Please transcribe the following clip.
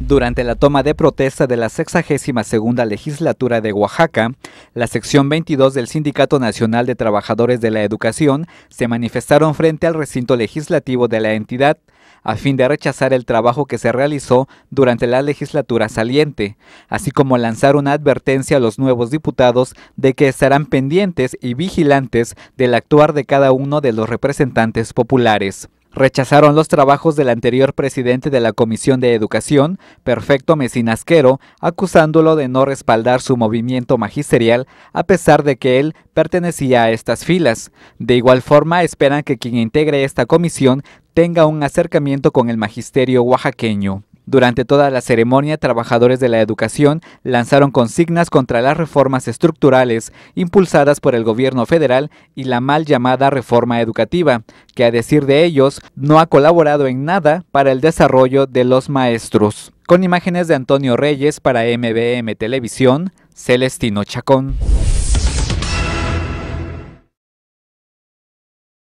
Durante la toma de protesta de la 62 legislatura de Oaxaca, la sección 22 del Sindicato Nacional de Trabajadores de la Educación se manifestaron frente al recinto legislativo de la entidad a fin de rechazar el trabajo que se realizó durante la legislatura saliente, así como lanzar una advertencia a los nuevos diputados de que estarán pendientes y vigilantes del actuar de cada uno de los representantes populares rechazaron los trabajos del anterior presidente de la Comisión de Educación, Perfecto Mesinasquero, acusándolo de no respaldar su movimiento magisterial a pesar de que él pertenecía a estas filas. De igual forma, esperan que quien integre esta comisión tenga un acercamiento con el magisterio oaxaqueño. Durante toda la ceremonia, trabajadores de la educación lanzaron consignas contra las reformas estructurales impulsadas por el gobierno federal y la mal llamada reforma educativa, que a decir de ellos no ha colaborado en nada para el desarrollo de los maestros. Con imágenes de Antonio Reyes para MBM Televisión, Celestino Chacón.